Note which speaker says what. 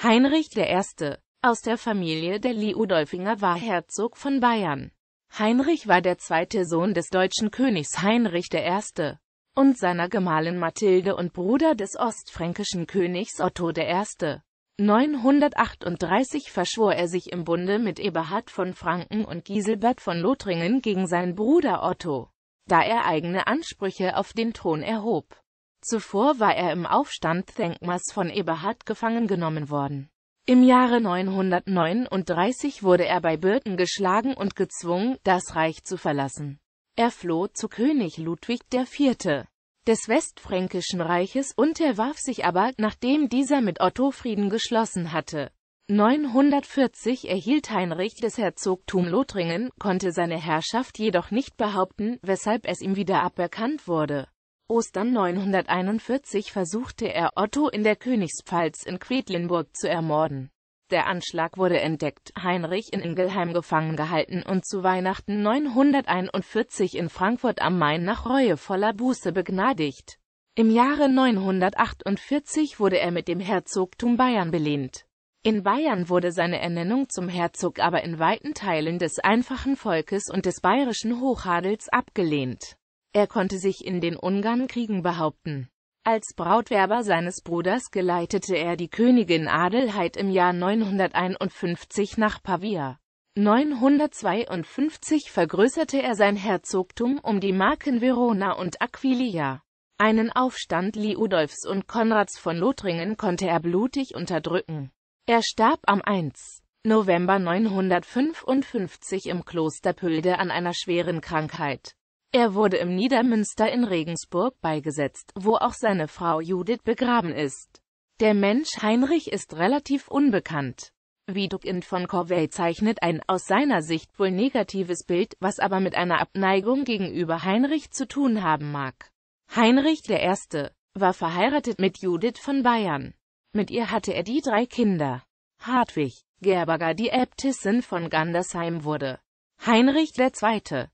Speaker 1: Heinrich I. aus der Familie der Liudolfinger war Herzog von Bayern. Heinrich war der zweite Sohn des deutschen Königs Heinrich I. und seiner Gemahlin Mathilde und Bruder des ostfränkischen Königs Otto I. 938 verschwor er sich im Bunde mit Eberhard von Franken und Giselbert von Lothringen gegen seinen Bruder Otto, da er eigene Ansprüche auf den Thron erhob. Zuvor war er im Aufstand Thenkmas von Eberhard gefangen genommen worden. Im Jahre 939 wurde er bei Bürten geschlagen und gezwungen, das Reich zu verlassen. Er floh zu König Ludwig IV. des Westfränkischen Reiches und erwarf sich aber, nachdem dieser mit Otto Frieden geschlossen hatte. 940 erhielt Heinrich das Herzogtum Lothringen, konnte seine Herrschaft jedoch nicht behaupten, weshalb es ihm wieder aberkannt wurde. Ostern 941 versuchte er Otto in der Königspfalz in Quedlinburg zu ermorden. Der Anschlag wurde entdeckt, Heinrich in Ingelheim gefangen gehalten und zu Weihnachten 941 in Frankfurt am Main nach reuevoller Buße begnadigt. Im Jahre 948 wurde er mit dem Herzogtum Bayern belehnt. In Bayern wurde seine Ernennung zum Herzog aber in weiten Teilen des einfachen Volkes und des bayerischen Hochadels abgelehnt. Er konnte sich in den Ungarnkriegen behaupten. Als Brautwerber seines Bruders geleitete er die Königin Adelheid im Jahr 951 nach Pavia. 952 vergrößerte er sein Herzogtum um die Marken Verona und Aquilia. Einen Aufstand Liudolfs und Konrads von Lothringen konnte er blutig unterdrücken. Er starb am 1. November 955 im Kloster Pölde an einer schweren Krankheit. Er wurde im Niedermünster in Regensburg beigesetzt, wo auch seine Frau Judith begraben ist. Der Mensch Heinrich ist relativ unbekannt. Widukind von Corvey zeichnet ein aus seiner Sicht wohl negatives Bild, was aber mit einer Abneigung gegenüber Heinrich zu tun haben mag. Heinrich I. war verheiratet mit Judith von Bayern. Mit ihr hatte er die drei Kinder. Hartwig, Gerberger die Äbtissin von Gandersheim wurde. Heinrich II